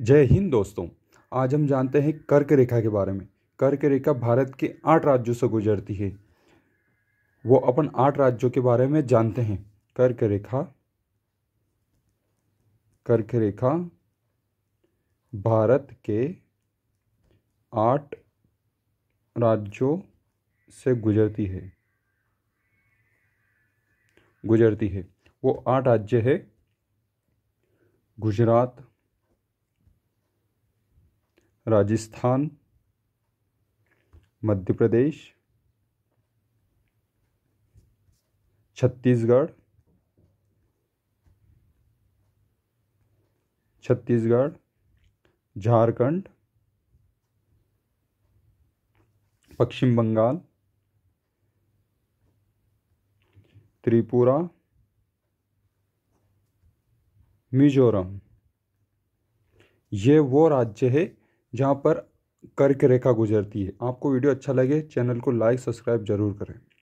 जय हिंद दोस्तों आज हम जानते हैं कर्क रेखा के बारे में कर्क रेखा भारत के आठ राज्यों से गुजरती है वो अपन आठ राज्यों के बारे में जानते हैं कर्क रेखा कर्क रेखा भारत के आठ राज्यों से गुजरती है गुजरती है वो आठ राज्य है गुजरात राजस्थान मध्य प्रदेश छत्तीसगढ़ छत्तीसगढ़ झारखंड पश्चिम बंगाल त्रिपुरा मिजोरम ये वो राज्य है जहाँ पर कर्क रेखा गुजरती है आपको वीडियो अच्छा लगे चैनल को लाइक सब्सक्राइब जरूर करें